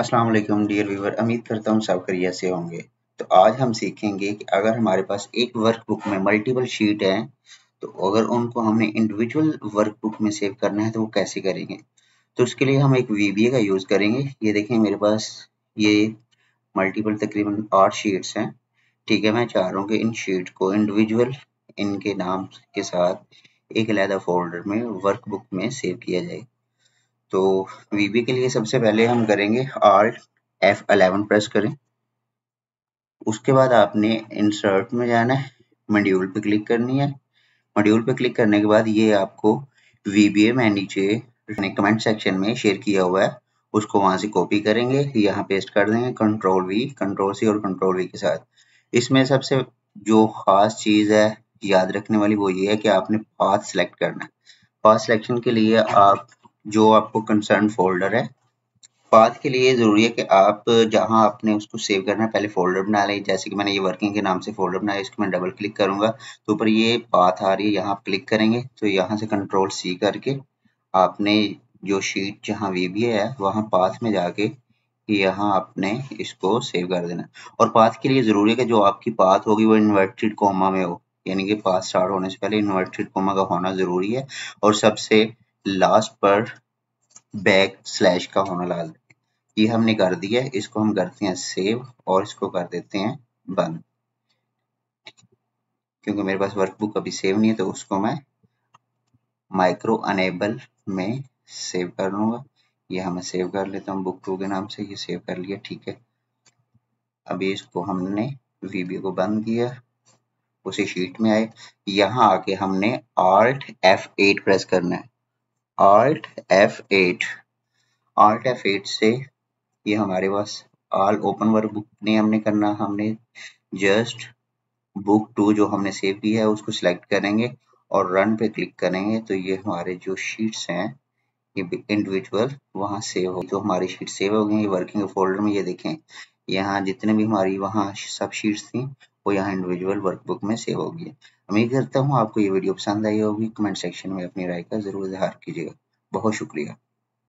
अस्सलाम वालेकुम dear viewer उम्मीद करता हूँ सब करिया से होंगे तो आज हम सीखेंगे कि अगर हमारे पास एक वर्कबुक में मल्टीपल शीट है तो अगर उनको हमने इंडिविजुअल वर्कबुक में सेव करना है तो वो कैसे करेंगे तो उसके लिए हम एक वी का यूज़ करेंगे ये देखें मेरे पास ये मल्टीपल तकरीबन आठ शीट्स हैं ठीक है मैं चाह रहा हूँ कि इन शीट को इंडिविजुअल इनके नाम के साथ एक अलहदा फोल्डर में वर्कबुक में सेव किया जाए तो VB के लिए सबसे पहले हम करेंगे Alt F11 प्रेस करें उसके बाद आपने इंसर्ट में जाना है मड्यूल पे क्लिक करनी है मड्यूल पे क्लिक करने के बाद ये आपको वीबीए में नीचे कमेंट सेक्शन में शेयर किया हुआ है उसको वहां से कॉपी करेंगे यहाँ पेस्ट कर देंगे कंट्रोल वी कंट्रोल सी और कंट्रोल वी के साथ इसमें सबसे जो खास चीज है याद रखने वाली वो ये है कि आपने पाथ सेलेक्ट करना है पाथ सिलेक्शन के लिए आप जो आपको कंसर्न फोल्डर है पाथ के लिए ज़रूरी है कि आप जहां आपने उसको सेव करना है पहले फोल्डर बना लें जैसे कि मैंने ये वर्किंग के नाम से फोल्डर बनाया इसको मैं डबल क्लिक करूंगा तो ऊपर ये पाथ आ रही है यहाँ क्लिक करेंगे तो यहाँ से कंट्रोल सी करके आपने जो शीट जहाँ वी बी है वहाँ पाथ में जाके यहाँ आपने इसको सेव कर देना और पाथ के लिए ज़रूरी है कि जो आपकी पाथ होगी वो इन्वर्टेड कोमा में हो यानी कि पाथ स्टार्ट होने से पहले इन्वर्टेड कोमा का होना ज़रूरी है और सबसे लास्ट पर बैक स्लैश का होना डाल ये हमने कर दिया है इसको हम करते हैं सेव और इसको कर देते हैं बंद क्योंकि मेरे पास वर्कबुक अभी सेव नहीं है तो उसको मैं माइक्रो अनेबल में सेव कर लूंगा ये हमें सेव कर लेता हूँ बुक टू के नाम से ये सेव कर लिया ठीक है अभी इसको हमने वीबी को बंद किया उसी शीट में आए यहाँ आके हमने आर्ट एफ एट प्रेस करना है आल्ट F8 आल्ट F8 से ये हमारे पास आल ओपन वर्क बुक नहीं हमने करना हमने जस्ट बुक टू जो हमने सेव किया है उसको सिलेक्ट करेंगे और रन पे क्लिक करेंगे तो ये हमारे जो शीट्स हैं ये इंडिविजुअल वहां सेव हो तो हमारी शीट सेव हो गई वर्किंग फोल्डर में ये देखें यहाँ जितने भी हमारी वहाँ सब शीट्स थी वो यहाँ इंडिविजुअल वर्कबुक में सेव होगी उम्मीद करता हूँ आपको ये वीडियो पसंद आई होगी कमेंट सेक्शन में अपनी राय का जरूर इजहार कीजिएगा बहुत शुक्रिया